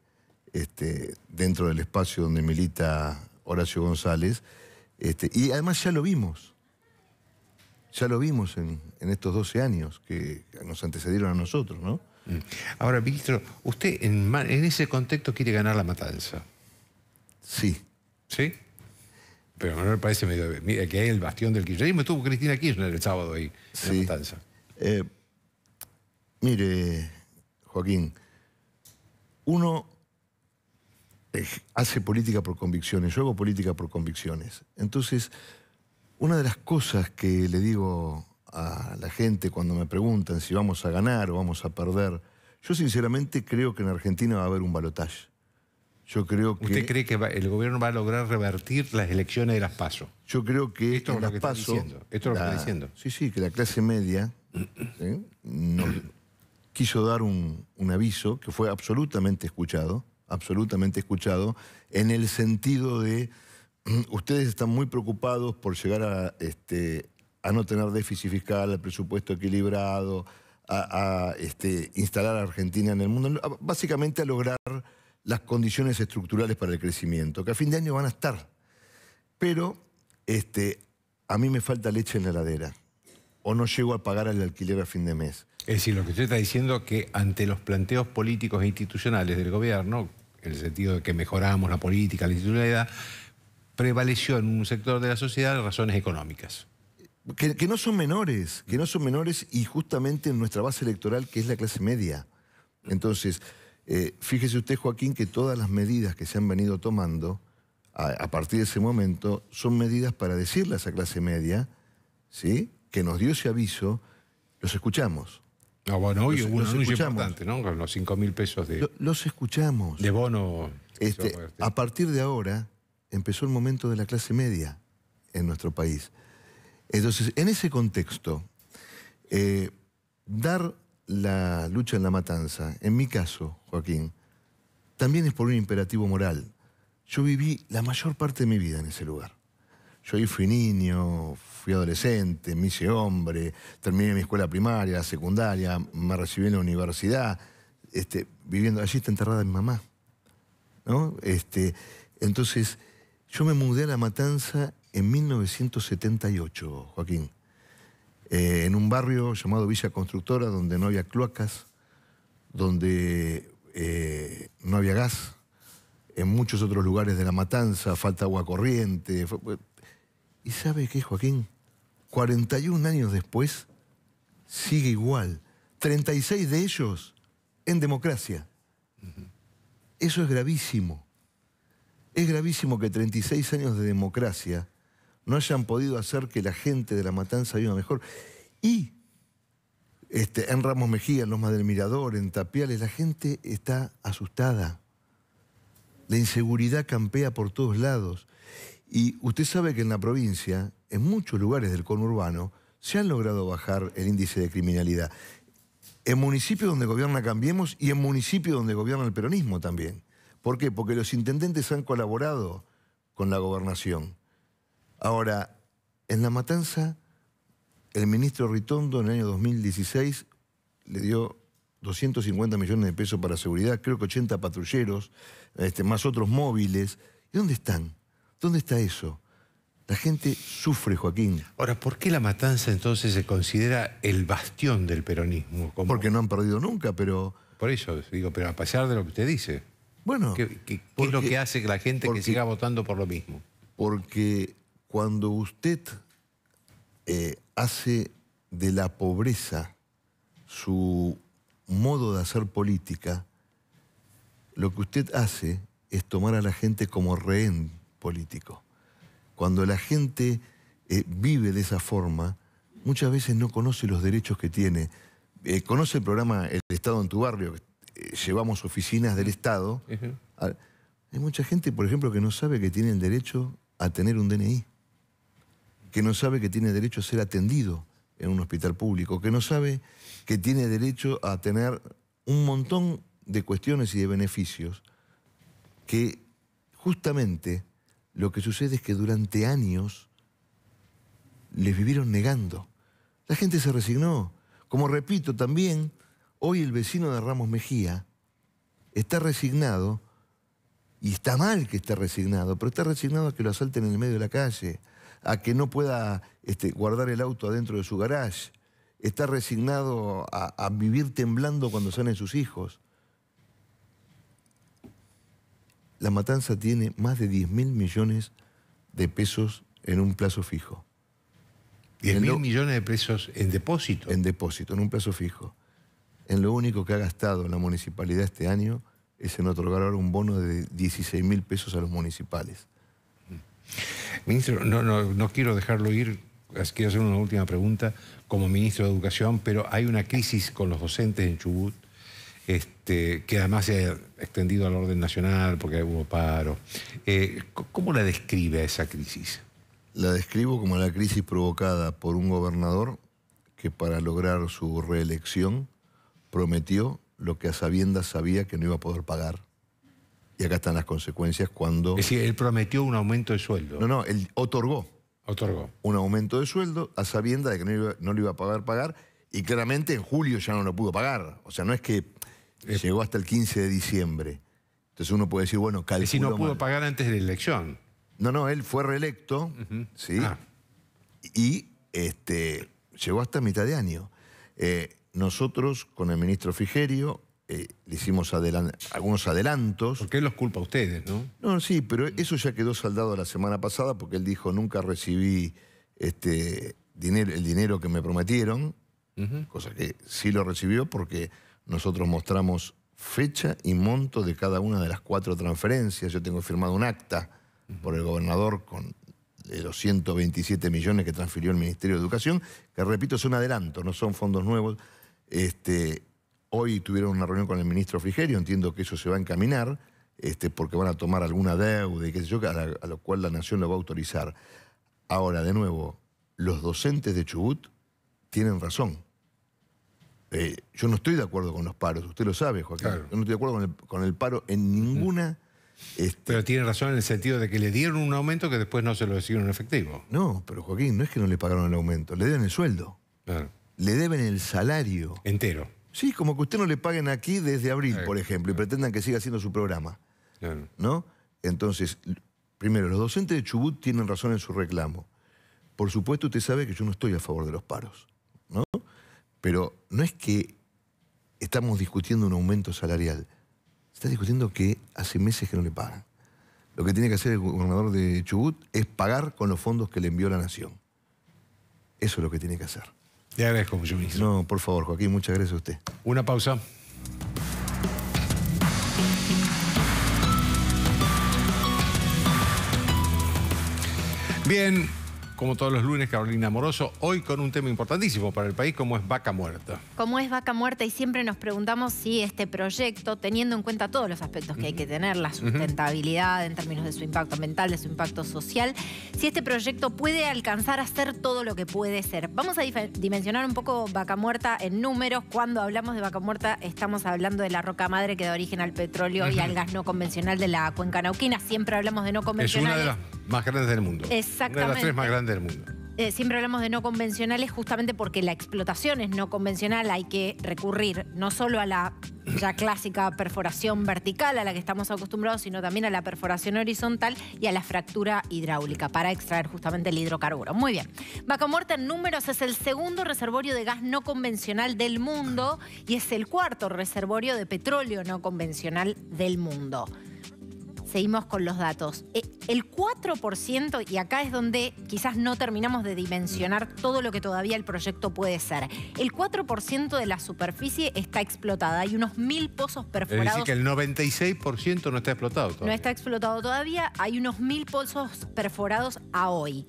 este, dentro del espacio donde milita Horacio González. Este, y además ya lo vimos. Ya lo vimos en, estos 12 años que nos antecedieron a nosotros, ¿no? Mm. Ahora, ministro, usted en, ese contexto quiere ganar la matanza. Sí. ¿Sí? Pero no me parece medio... Mira, que hay el bastión del kirchnerismo. Estuvo Cristina Kirchner el sábado ahí, la matanza. Eh, mire, Joaquín, uno hace política por convicciones, yo hago política por convicciones. Entonces, una de las cosas que le digo a la gente cuando me preguntan si vamos a ganar o vamos a perder, yo sinceramente creo que en Argentina va a haber un balotaje. Yo creo que... ¿Usted cree que el gobierno va a lograr revertir las elecciones de las PASO? Yo creo que... Esto es lo está diciendo. Sí, sí, que la clase media quiso dar un aviso que fue absolutamente escuchado, absolutamente escuchado, en el sentido de [CLEARS THROAT] ustedes están muy preocupados por llegar a, este, a no tener déficit fiscal, al presupuesto equilibrado, a, este, instalar a Argentina en el mundo, básicamente a lograr las condiciones estructurales para el crecimiento, que a fin de año van a estar. Pero este, a mí me falta leche en la heladera o no llego a pagar el alquiler a fin de mes. Es decir, lo que usted está diciendo que ante los planteos políticos e institucionales del gobierno, en el sentido de que mejoramos la política, la institucionalidad, prevaleció en un sector de la sociedad razones económicas. Que, no son menores, que no son menores y justamente en nuestra base electoral, que es la clase media. Entonces, eh, fíjese usted, Joaquín, que todas las medidas que se han venido tomando a, partir de ese momento son medidas para decirle a esa clase media, ¿sí? que nos dio ese aviso, los escuchamos. Ah, bueno, hoy un anuncio importante, ¿no? Con los 5 mil pesos de... los escuchamos. De bono. Este, este, a partir de ahora empezó el momento de la clase media en nuestro país. Entonces, en ese contexto, eh, dar la lucha en la matanza, en mi caso, Joaquín, también es por un imperativo moral. Yo viví la mayor parte de mi vida en ese lugar. Yo ahí fui niño, adolescente, me hice hombre, terminé mi escuela primaria, secundaria, me recibí en la universidad, este, viviendo allí está enterrada mi mamá. ¿no? Este, entonces, yo me mudé a La Matanza en 1978, Joaquín, eh, en un barrio llamado Villa Constructora, donde no había cloacas, donde eh, no había gas, en muchos otros lugares de La Matanza, falta agua corriente. ¿Y sabe qué, Joaquín? 41 años después, sigue igual. 36 de ellos en democracia. Eso es gravísimo. Es gravísimo que 36 años de democracia no hayan podido hacer que la gente de la matanza viva mejor. Y este, en Ramos Mejía, en más del Mirador, en Tapiales, la gente está asustada. La inseguridad campea por todos lados. Y usted sabe que en la provincia, en muchos lugares del conurbano, se han logrado bajar el índice de criminalidad. En municipios donde gobierna Cambiemos y en municipios donde gobierna el peronismo también. ¿Por qué? Porque los intendentes han colaborado con la gobernación. Ahora, en La Matanza, el ministro Ritondo en el año 2016 le dio 250 millones de pesos para seguridad, creo que 80 patrulleros, este, más otros móviles. ¿Y dónde están? ¿Dónde está eso? La gente sufre, Joaquín. Ahora, ¿por qué la matanza entonces se considera el bastión del peronismo? Porque no han perdido nunca, pero... Por eso, digo, pero a pesar de lo que usted dice. Bueno. ¿Qué, es lo que hace que la gente que siga votando por lo mismo? Porque cuando usted eh, hace de la pobreza su modo de hacer política, lo que usted hace es tomar a la gente como rehén político. Cuando la gente eh, vive de esa forma, muchas veces no conoce los derechos que tiene. Eh, conoce el programa El Estado en tu barrio, eh, llevamos oficinas del Estado. hay mucha gente, por ejemplo, que no sabe que tiene el derecho a tener un DNI, que no sabe que tiene derecho a ser atendido en un hospital público, que no sabe que tiene derecho a tener un montón de cuestiones y de beneficios que justamente lo que sucede es que durante años les vivieron negando. La gente se resignó. Como repito también, hoy el vecino de Ramos Mejía está resignado, y está mal que esté resignado, pero está resignado a que lo asalten en el medio de la calle, a que no pueda este, guardar el auto adentro de su garage, está resignado a, a vivir temblando cuando salen sus hijos. La Matanza tiene más de 10 mil millones de pesos en un plazo fijo. ¿10.000 mil millones de pesos en depósito. En depósito, en un plazo fijo. En lo único que ha gastado la municipalidad este año es en otorgar ahora un bono de 16 mil pesos a los municipales. Ministro, no, quiero dejarlo ir, quiero hacer una última pregunta como ministro de Educación, pero hay una crisis con los docentes en Chubut. Este, este, que además se ha extendido al orden nacional porque hubo paro. Eh, ¿Cómo la describe esa crisis? La describo como la crisis provocada por un gobernador que para lograr su reelección prometió lo que a sabiendas sabía que no iba a poder pagar. Y acá están las consecuencias cuando... Es decir, él prometió un aumento de sueldo. No, no, él otorgó. Otorgó. Un aumento de sueldo a sabiendas de que no, no lo iba a poder pagar. Y claramente en julio ya no lo pudo pagar. O sea, no es que eh, llegó hasta el 15 de diciembre. Entonces uno puede decir, bueno, Y Si no pudo pagar antes de la elección. No, no, él fue reelecto, ¿sí? Ah. Y este, llegó hasta mitad de año. Eh, nosotros, con el ministro Figerio, eh, le hicimos algunos adelantos. Porque él los culpa a ustedes, ¿no? No, sí, pero mm. eso ya quedó saldado la semana pasada porque él dijo, nunca recibí este, dinero, el dinero que me prometieron, cosa que sí lo recibió porque nosotros mostramos fecha y monto de cada una de las cuatro transferencias. Yo tengo firmado un acta por el gobernador con los 127 millones que transfirió el Ministerio de Educación, que repito, es un adelanto, no son fondos nuevos. Este, hoy tuvieron una reunión con el ministro Frigerio, entiendo que eso se va a encaminar, este, porque van a tomar alguna deuda y qué sé yo, a, a lo cual la Nación lo va a autorizar. Ahora, de nuevo, los docentes de Chubut tienen razón. Eh, yo no estoy de acuerdo con los paros, usted lo sabe, Joaquín. Yo no estoy de acuerdo con el, paro en ninguna... Mm. Este, pero tiene razón en el sentido de que le dieron un aumento que después no se lo decidieron en efectivo. No, pero Joaquín, no es que no le pagaron el aumento, le deben el sueldo. Le deben el salario. Entero. Sí, como que usted no le paguen aquí desde abril, eh, por ejemplo, y pretendan que siga haciendo su programa. ¿No? Entonces, primero, los docentes de Chubut tienen razón en su reclamo. Por supuesto, usted sabe que yo no estoy a favor de los paros. Pero no es que estamos discutiendo un aumento salarial. Se está discutiendo que hace meses que no le pagan. Lo que tiene que hacer el gobernador de Chubut es pagar con los fondos que le envió la nación. Eso es lo que tiene que hacer. Le agradezco mucho, No, por favor, Joaquín, muchas gracias a usted. Una pausa. Bien, como todos los lunes, Carolina Moroso, hoy con un tema importantísimo para el país, como es Vaca Muerta. Como es Vaca Muerta y siempre nos preguntamos si este proyecto, teniendo en cuenta todos los aspectos que hay que tener, la sustentabilidad en términos de su impacto mental, de su impacto social, si este proyecto puede alcanzar a ser todo lo que puede ser. Vamos a dimensionar un poco Vaca Muerta en números. Cuando hablamos de Vaca Muerta estamos hablando de la roca madre que da origen al petróleo y al gas no convencional de la cuenca nauquina. Siempre hablamos de no convencional más grandes del mundo. Exactamente. Una de las tres más grandes del mundo. Eh, siempre hablamos de no convencionales justamente porque la explotación es no convencional, hay que recurrir no solo a la ya clásica perforación vertical a la que estamos acostumbrados, sino también a la perforación horizontal y a la fractura hidráulica para extraer justamente el hidrocarburo. Muy bien. Vaca en números es el segundo reservorio de gas no convencional del mundo y es el cuarto reservorio de petróleo no convencional del mundo. Seguimos con los datos. Eh, el 4%, y acá es donde quizás no terminamos de dimensionar todo lo que todavía el proyecto puede ser. El 4% de la superficie está explotada. Hay unos mil pozos perforados. Es decir, que el 96% no está explotado todavía. No está explotado todavía. Hay unos mil pozos perforados a hoy.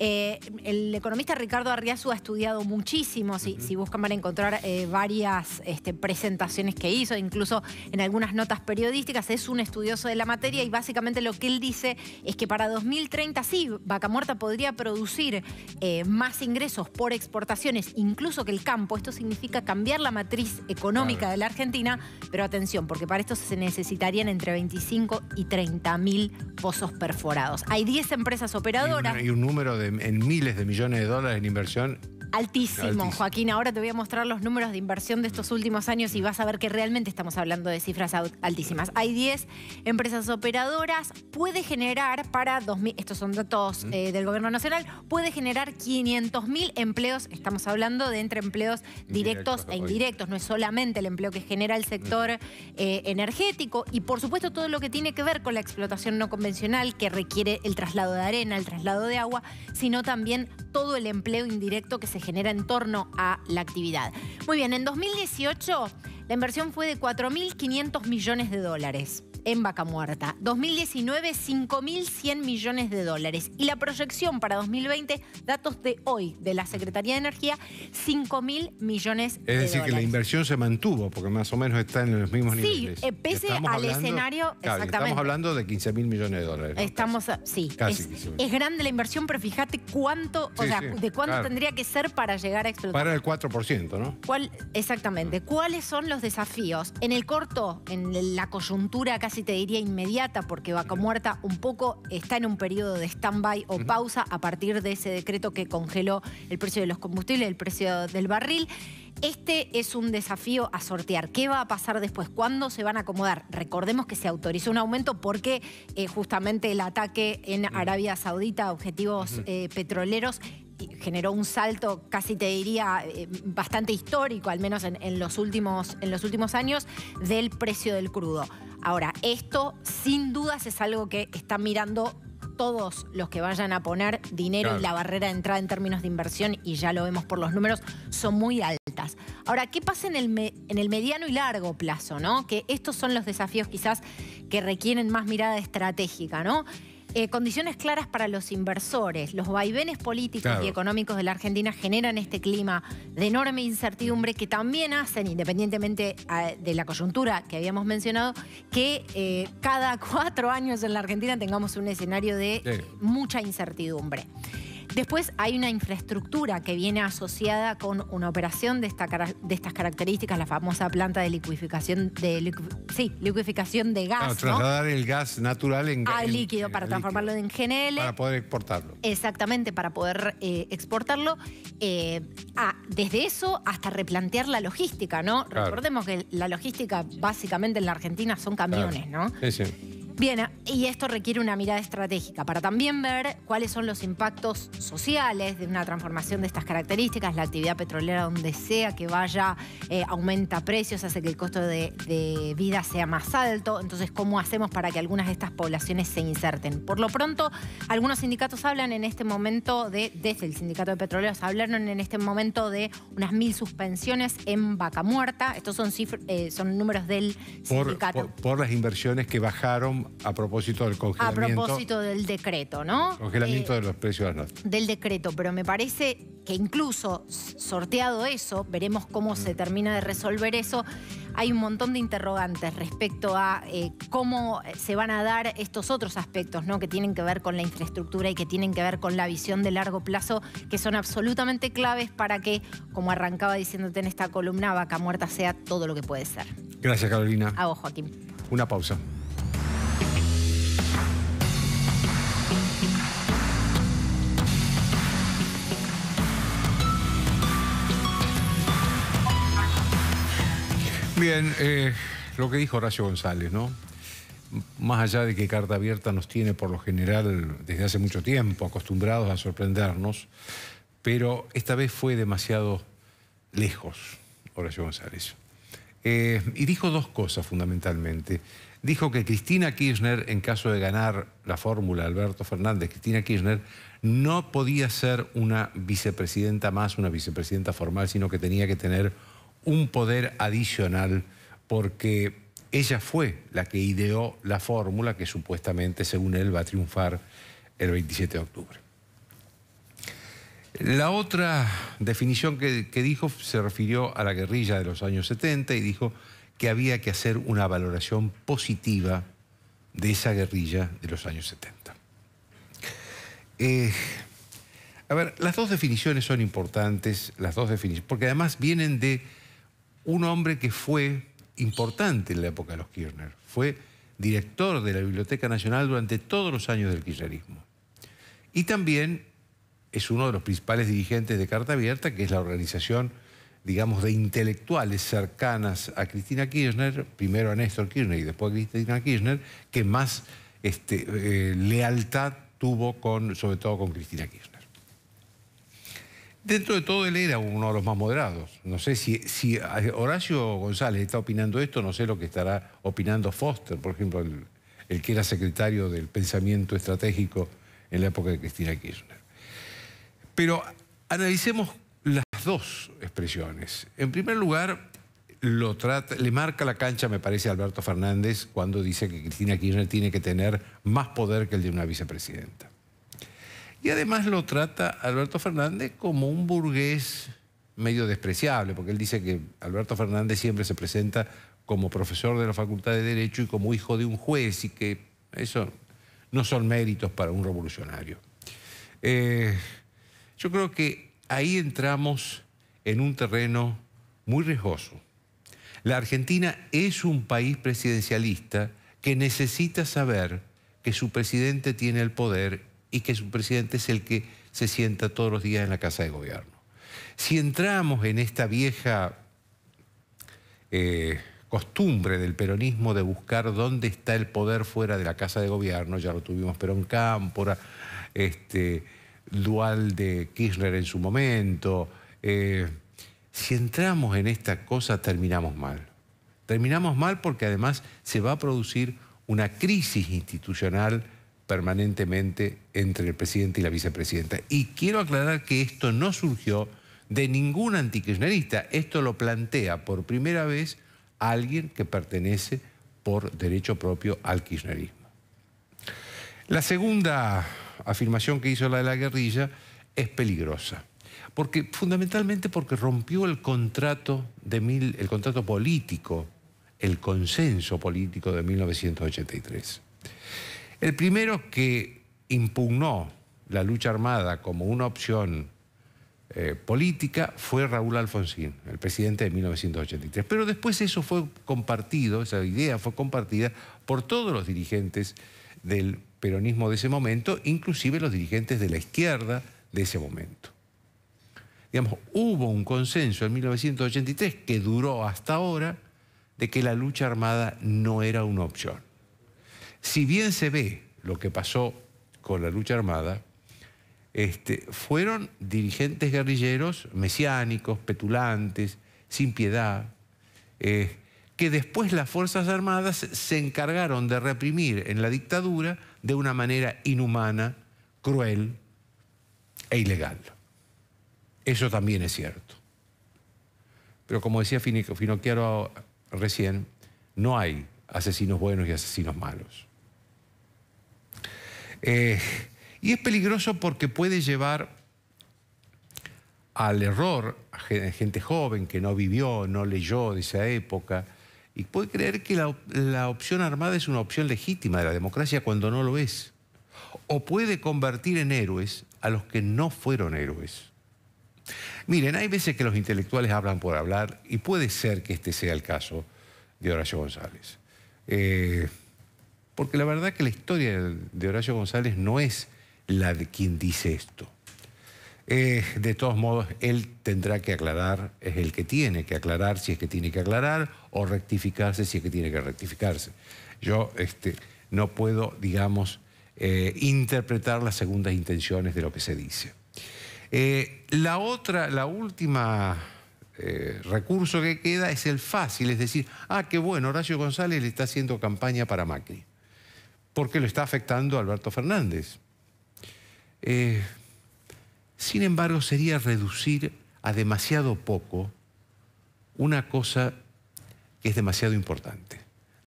Eh, el economista Ricardo Arriazu ha estudiado muchísimo, si, buscan van a encontrar eh, varias este, presentaciones que hizo, incluso en algunas notas periodísticas, es un estudioso de la materia y básicamente lo que él dice es que para 2030 sí, Vaca Muerta podría producir eh, más ingresos por exportaciones, incluso que el campo, esto significa cambiar la matriz económica de la Argentina, pero atención, porque para esto se necesitarían entre 25 y 30 mil pozos perforados. Hay 10 empresas operadoras. Y un número de en, miles de millones de dólares en inversión Altísimo, Joaquín. Ahora te voy a mostrar los números de inversión de estos últimos años y vas a ver que realmente estamos hablando de cifras altísimas. Hay 10 empresas operadoras, puede generar para 2.000, estos son datos eh, del Gobierno Nacional, puede generar 500.000 empleos, estamos hablando de entre empleos directos e indirectos, no es solamente el empleo que genera el sector eh, energético y por supuesto todo lo que tiene que ver con la explotación no convencional que requiere el traslado de arena, el traslado de agua, sino también todo el empleo indirecto que se genera en torno a la actividad. Muy bien, en 2018 la inversión fue de 4.500 millones de dólares en Vaca Muerta. 2019, 5.100 millones de dólares. Y la proyección para 2020, datos de hoy de la Secretaría de Energía, 5.000 millones de dólares. Es decir, que la inversión se mantuvo, porque más o menos está en los mismos niveles. Sí, eh, pese al escenario, Estamos hablando de 15.000 millones de dólares. Estamos, sí. Casi es, grande la inversión, pero fíjate cuánto, o sea, de cuánto tendría que ser para llegar a explotar. Para el 4%, ¿no? ¿Cuál, exactamente. Mm. ¿Cuáles son los desafíos? En el corto, en la coyuntura casi te diría inmediata, porque Vaca Muerta un poco está en un periodo de stand-by o pausa a partir de ese decreto que congeló el precio de los combustibles, el precio del barril. Este es un desafío a sortear. ¿Qué va a pasar después? ¿Cuándo se van a acomodar? Recordemos que se autorizó un aumento porque eh, justamente el ataque en Arabia Saudita a objetivos eh, petroleros generó un salto, casi te diría, eh, bastante histórico, al menos los últimos, en los últimos años, del precio del crudo. Ahora, esto sin dudas es algo que están mirando todos los que vayan a poner dinero en y la barrera de entrada en términos de inversión, y ya lo vemos por los números, son muy altas. Ahora, ¿qué pasa en el, mediano y largo plazo? ¿no? Que estos son los desafíos quizás que requieren más mirada estratégica, ¿no? Eh, condiciones claras para los inversores. Los vaivenes políticos y económicos de la Argentina generan este clima de enorme incertidumbre que también hacen, independientemente de la coyuntura que habíamos mencionado, que eh, cada [LAUGHS] cuatro años en la Argentina tengamos un escenario de mucha incertidumbre. Después hay una infraestructura que viene asociada con una operación de, estas características, la famosa planta de liquificación de, de gas. Para trasladar el gas natural en A líquido, eh, para transformarlo en GNL. Para poder exportarlo. Exactamente, para poder eh, exportarlo. Eh, ah, desde eso hasta replantear la logística, ¿no? Recordemos que la logística básicamente en la Argentina son camiones, ¿no? Sí, sí. Bien, y esto requiere una mirada estratégica para también ver cuáles son los impactos sociales de una transformación de estas características. La actividad petrolera, donde sea que vaya, eh, aumenta precios, hace que el costo de, vida sea más alto. Entonces, ¿cómo hacemos para que algunas de estas poblaciones se inserten? Por lo pronto, algunos sindicatos hablan en este momento de, desde el sindicato de petroleros, hablaron en este momento de unas mil suspensiones en vaca muerta. Estos son, eh, son números del sindicato. por, las inversiones que bajaron a propósito del congelamiento. A propósito del decreto, ¿no? Congelamiento eh, de los precios de Del decreto, pero me parece que incluso sorteado eso, veremos cómo se mm. termina de resolver eso, hay un montón de interrogantes respecto a eh, cómo se van a dar estos otros aspectos, ¿no? Que tienen que ver con la infraestructura y que tienen que ver con la visión de largo plazo, que son absolutamente claves para que, como arrancaba diciéndote en esta columna, vaca muerta sea todo lo que puede ser. Gracias, Carolina. A vos, Joaquín. Una pausa. Bien, eh, lo que dijo Horacio González, ¿no? Más allá de que Carta Abierta nos tiene por lo general desde hace mucho tiempo acostumbrados a sorprendernos, pero esta vez fue demasiado lejos Horacio González. Eh, y dijo dos cosas fundamentalmente. Dijo que Cristina Kirchner, en caso de ganar la fórmula Alberto Fernández, Cristina Kirchner, no podía ser una vicepresidenta más, una vicepresidenta formal, sino que tenía que tener un poder adicional porque ella fue la que ideó la fórmula que supuestamente, según él, va a triunfar el 27 de octubre. La otra definición que, dijo se refirió a la guerrilla de los años 70 y dijo que había que hacer una valoración positiva de esa guerrilla de los años 70. Eh, a ver, las dos definiciones son importantes, las dos definiciones, porque además vienen de un hombre que fue importante en la época de los Kirchner. Fue director de la Biblioteca Nacional durante todos los años del kirchnerismo. Y también es uno de los principales dirigentes de Carta Abierta, que es la organización, digamos, de intelectuales cercanas a Cristina Kirchner, primero a Néstor Kirchner y después a Cristina Kirchner, que más este, eh, lealtad tuvo con, sobre todo con Cristina Kirchner. Dentro de todo, él era uno de los más moderados. No sé si, eh, Horacio González está opinando esto, no sé lo que estará opinando Foster, por ejemplo, el, que era secretario del pensamiento estratégico en la época de Cristina Kirchner. Pero analicemos las dos expresiones. En primer lugar, le marca la cancha, me parece, Alberto Fernández cuando dice que Cristina Kirchner tiene que tener más poder que el de una vicepresidenta. Y además lo trata Alberto Fernández como un burgués medio despreciable, porque él dice que Alberto Fernández siempre se presenta como profesor de la Facultad de Derecho y como hijo de un juez, y que eso no son méritos para un revolucionario. Eh, yo creo que ahí entramos en un terreno muy riesgoso. La Argentina es un país presidencialista que necesita saber que su presidente tiene el poder y que su presidente es el que se sienta todos los días en la Casa de Gobierno. Si entramos en esta vieja eh, costumbre del peronismo de buscar dónde está el poder fuera de la Casa de Gobierno, ya lo tuvimos Perón Cámpora, este, dual de Kirchner en su momento, eh, si entramos en esta cosa terminamos mal. Terminamos mal porque además se va a producir una crisis institucional permanentemente entre el presidente y la vicepresidenta. Y quiero aclarar que esto no surgió de ningún antikirchnerista. Esto lo plantea por primera vez alguien que pertenece por derecho propio al kirchnerismo. La segunda afirmación que hizo la de la guerrilla es peligrosa, porque fundamentalmente porque rompió el contrato de el contrato político, el consenso político de 1983. El primero que impugnó la lucha armada como una opción eh, política fue Raúl Alfonsín, el presidente de 1983. Pero después eso fue compartido, esa idea fue compartida por todos los dirigentes del peronismo de ese momento, inclusive los dirigentes de la izquierda de ese momento. Digamos, hubo un consenso en 1983 que duró hasta ahora de que la lucha armada no era una opción. Si bien se ve lo que pasó con la lucha armada, este, fueron dirigentes guerrilleros mesiánicos, petulantes, sin piedad, eh, que después las Fuerzas Armadas se encargaron de reprimir en la dictadura de una manera inhumana, cruel e ilegal. Eso también es cierto. Pero como decía Finocchiaro recién, no hay asesinos buenos y asesinos malos. Eh, y es peligroso porque puede llevar al error a gente joven que no vivió, no leyó de esa época y puede creer que la, opción armada es una opción legítima de la democracia cuando no lo es. O puede convertir en héroes a los que no fueron héroes. Miren, hay veces que los intelectuales hablan por hablar y puede ser que este sea el caso de Horacio González. Eh, porque la verdad que la historia de Horacio González no es la de quien dice esto. Eh, de todos modos, él tendrá que aclarar, es el que tiene que aclarar si es que tiene que aclarar o rectificarse si es que tiene que rectificarse. Yo este, no puedo, digamos, eh, interpretar las segundas intenciones de lo que se dice. Eh, la otra, la última recurso que queda es el fácil, es decir, ah, qué bueno, Horacio González le está haciendo campaña para Macri porque lo está afectando Alberto Fernández. Eh, sin embargo, sería reducir a demasiado poco una cosa que es demasiado importante,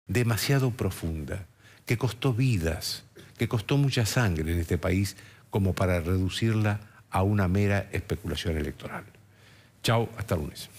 demasiado profunda, que costó vidas, que costó mucha sangre en este país como para reducirla a una mera especulación electoral. Chao, hasta lunes.